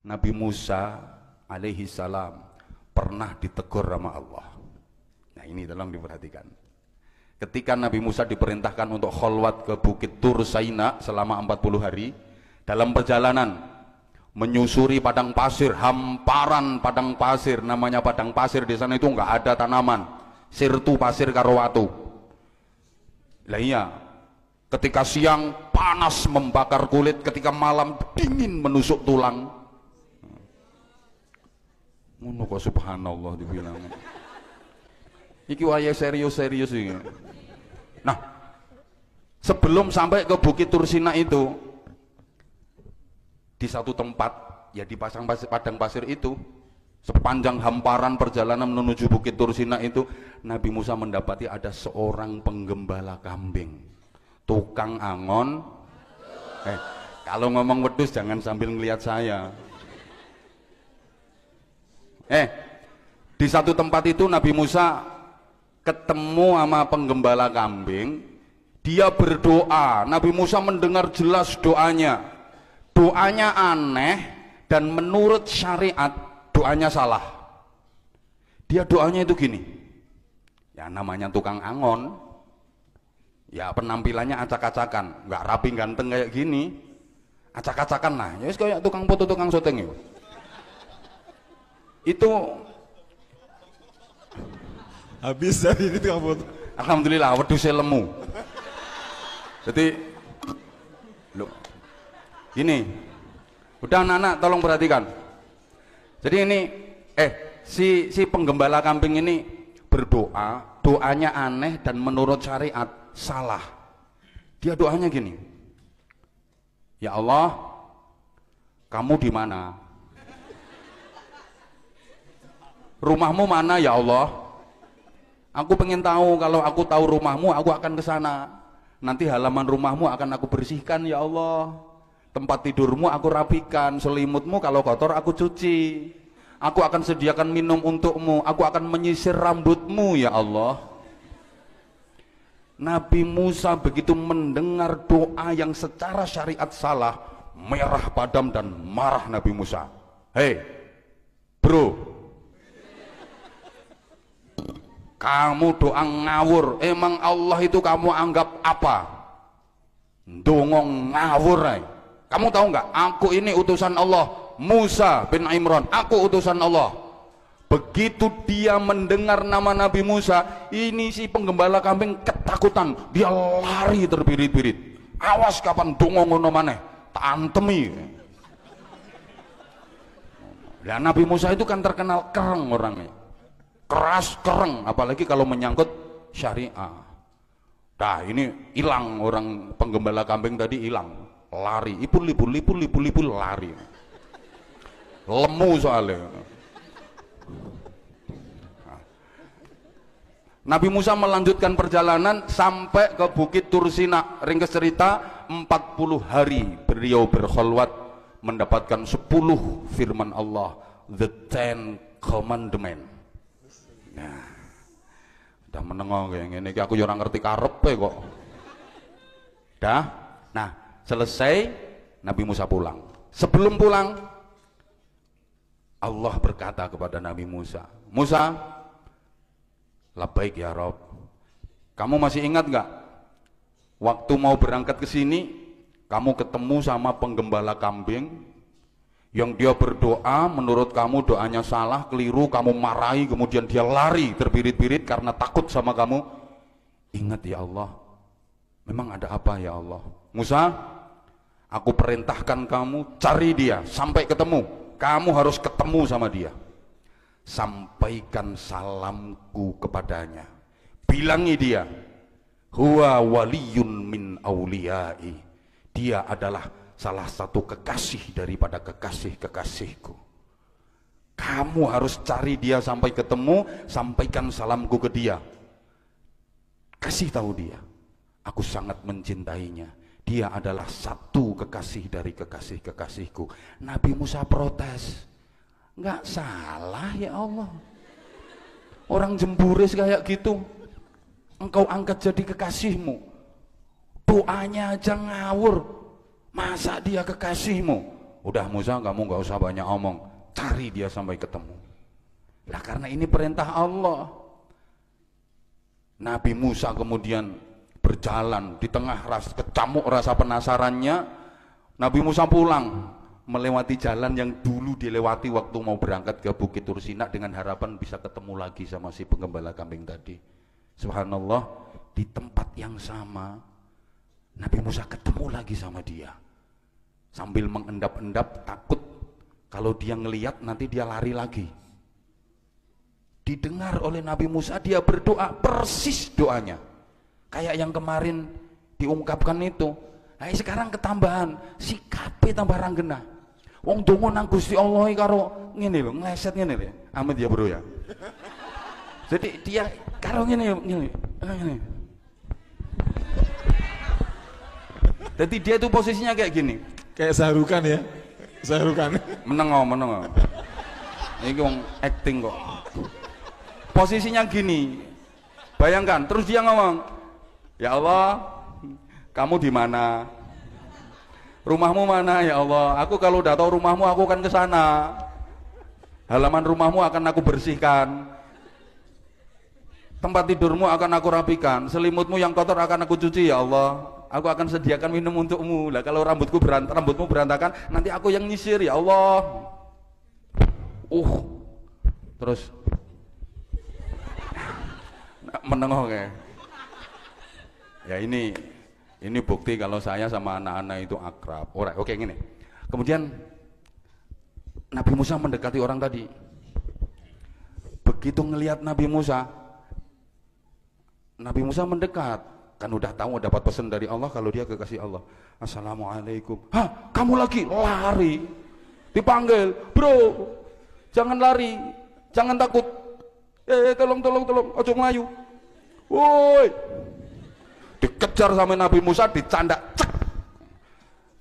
Nabi Musa alaihi salam pernah ditegur sama Allah. Nah ini tolong diperhatikan. Ketika Nabi Musa diperintahkan untuk kholwat ke Bukit Tur Saina selama 40 hari, dalam perjalanan menyusuri padang pasir, hamparan padang pasir, namanya padang pasir di sana itu enggak ada tanaman, sirtu pasir karo watu. Lah iya, ketika siang panas membakar kulit, ketika malam dingin menusuk tulang, ngono kok subhanallah dibilang iki wayahe serius-serius iki nah sebelum sampai ke Bukit Tursina itu di satu tempat ya di pasang pasir, padang pasir itu sepanjang hamparan perjalanan menuju Bukit Tursina itu Nabi Musa mendapati ada seorang penggembala kambing tukang angon eh kalau ngomong wedus jangan sambil ngelihat saya Eh, di satu tempat itu Nabi Musa ketemu sama penggembala kambing, dia berdoa. Nabi Musa mendengar jelas doanya. Doanya aneh dan menurut syariat doanya salah. Dia doanya itu gini. Ya namanya tukang angon. Ya penampilannya acak-acakan, nggak rapi ganteng kayak gini. Acak-acakan lah. Ya kayak tukang foto tukang syuting itu itu habis dari itu kamu alhamdulillah saya e lemu jadi lo ini udah anak-anak tolong perhatikan jadi ini eh si si penggembala kambing ini berdoa doanya aneh dan menurut syariat salah dia doanya gini ya Allah kamu di mana rumahmu mana ya Allah aku pengen tahu kalau aku tahu rumahmu aku akan ke sana nanti halaman rumahmu akan aku bersihkan ya Allah tempat tidurmu aku rapikan selimutmu kalau kotor aku cuci aku akan sediakan minum untukmu aku akan menyisir rambutmu ya Allah Nabi Musa begitu mendengar doa yang secara syariat salah merah padam dan marah Nabi Musa hei kamu doa ngawur emang Allah itu kamu anggap apa dongong ngawur eh. kamu tahu nggak aku ini utusan Allah Musa bin Imran aku utusan Allah begitu dia mendengar nama Nabi Musa ini si penggembala kambing ketakutan dia lari terbirit-birit awas kapan dongong ngono maneh tantemi Nah, Nabi Musa itu kan terkenal kereng orangnya keras kereng apalagi kalau menyangkut syariah Dah ini hilang orang penggembala kambing tadi hilang lari ipul lipul lipul lipul lipul lari lemu soalnya Nabi Musa melanjutkan perjalanan sampai ke Bukit Tursina ringkas cerita 40 hari beliau berkholwat mendapatkan 10 firman Allah the ten commandment Nah. Udah menengok kayak ngene aku yo ngerti karepe kok. Dah. Nah, selesai Nabi Musa pulang. Sebelum pulang Allah berkata kepada Nabi Musa, "Musa, labbaik ya Rob. Kamu masih ingat nggak? Waktu mau berangkat ke sini, kamu ketemu sama penggembala kambing yang dia berdoa menurut kamu doanya salah, keliru, kamu marahi, kemudian dia lari terbirit-birit karena takut sama kamu. Ingat ya Allah, memang ada apa ya Allah? Musa, aku perintahkan kamu cari dia sampai ketemu. Kamu harus ketemu sama dia. Sampaikan salamku kepadanya. Bilangi dia, huwa waliyun min awliyai. Dia adalah salah satu kekasih daripada kekasih-kekasihku. Kamu harus cari dia sampai ketemu, sampaikan salamku ke dia. Kasih tahu dia, aku sangat mencintainya. Dia adalah satu kekasih dari kekasih-kekasihku. Nabi Musa protes. "Enggak salah ya Allah. Orang jemburis kayak gitu. Engkau angkat jadi kekasihmu. Doanya aja ngawur, Masa dia kekasihmu? Udah Musa kamu gak usah banyak omong, cari dia sampai ketemu. Lah karena ini perintah Allah. Nabi Musa kemudian berjalan di tengah ras kecamuk rasa penasarannya, Nabi Musa pulang melewati jalan yang dulu dilewati waktu mau berangkat ke Bukit Tursina dengan harapan bisa ketemu lagi sama si penggembala kambing tadi. Subhanallah, di tempat yang sama Nabi Musa ketemu lagi sama dia. Sambil mengendap-endap takut kalau dia ngeliat nanti dia lari lagi. Didengar oleh Nabi Musa dia berdoa persis doanya. Kayak yang kemarin diungkapkan itu. Nah, sekarang ketambahan kape tambah ranggena. Wong dungu nang Gusti Allah karo ngene lho, ngeset ngene lho. amin ya, Bro ya. Jadi dia karo ngene ngene. Ngene. Jadi dia itu posisinya kayak gini. Kayak seharukan ya. Seharukan. menengok, menengok. Ini wong acting kok. Posisinya gini. Bayangkan, terus dia ngomong, "Ya Allah, kamu di mana? Rumahmu mana ya Allah? Aku kalau udah tahu rumahmu aku akan ke sana. Halaman rumahmu akan aku bersihkan. Tempat tidurmu akan aku rapikan, selimutmu yang kotor akan aku cuci ya Allah aku akan sediakan minum untukmu lah kalau rambutku berant rambutmu berantakan nanti aku yang nyisir ya Allah uh terus menengok ya ya ini ini bukti kalau saya sama anak-anak itu akrab Orang, oke okay, gini kemudian Nabi Musa mendekati orang tadi begitu ngelihat Nabi Musa Nabi Musa mendekat kan udah tahu dapat pesan dari Allah kalau dia kekasih Allah Assalamualaikum Hah kamu lagi lari dipanggil bro jangan lari jangan takut eh, eh tolong tolong tolong ojo ngayu, woi dikejar sama Nabi Musa dicanda cek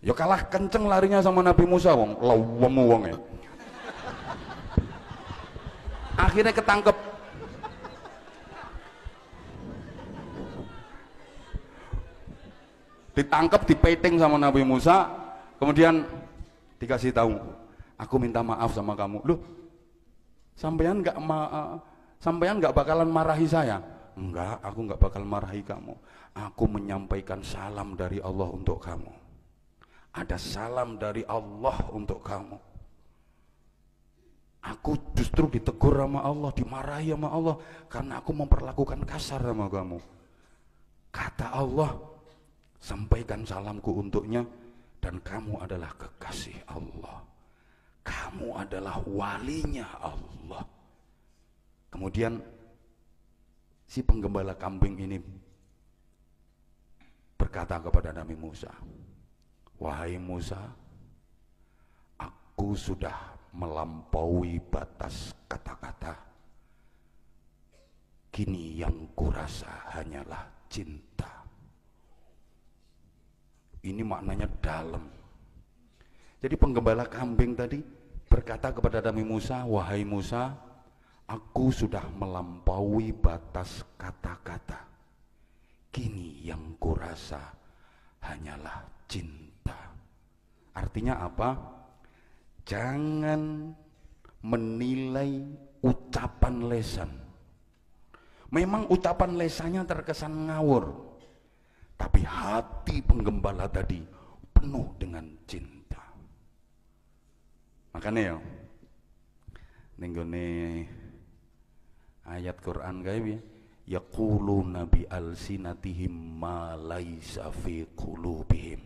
ya kalah kenceng larinya sama Nabi Musa wong lawang wong ya akhirnya ketangkep ditangkap dipeting sama Nabi Musa kemudian dikasih tahu aku minta maaf sama kamu loh sampean nggak ma eh, sampean nggak bakalan marahi saya enggak aku nggak bakal marahi kamu aku menyampaikan salam dari Allah untuk kamu ada salam dari Allah untuk kamu aku justru ditegur sama Allah dimarahi sama Allah karena aku memperlakukan kasar sama kamu kata Allah Sampaikan salamku untuknya dan kamu adalah kekasih Allah. Kamu adalah walinya Allah. Kemudian si penggembala kambing ini berkata kepada Nabi Musa, "Wahai Musa, aku sudah melampaui batas kata-kata. Kini yang kurasa hanyalah cinta ini maknanya dalam. Jadi penggembala kambing tadi berkata kepada Nabi Musa, "Wahai Musa, aku sudah melampaui batas kata-kata. Kini yang kurasa hanyalah cinta." Artinya apa? Jangan menilai ucapan lesan. Memang ucapan lesannya terkesan ngawur, tapi hati penggembala tadi penuh dengan cinta. Makanya ya, nenggone ayat Quran kayak ya, yaqulu nabi alsinatihim ma laisa fi qulubihim.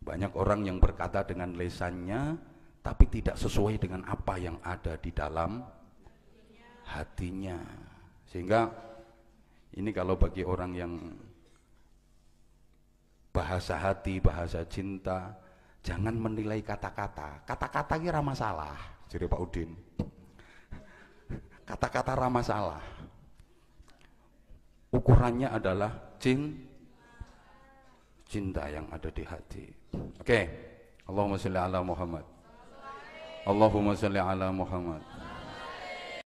Banyak orang yang berkata dengan lesannya tapi tidak sesuai dengan apa yang ada di dalam hatinya. Sehingga ini kalau bagi orang yang bahasa hati, bahasa cinta, jangan menilai kata-kata. Kata-kata ramah salah. jadi Pak Udin. Kata-kata ramah salah. Ukurannya adalah cin, cinta yang ada di hati. Oke, okay. Allahumma salli ala Muhammad. Allahumma salli ala Muhammad.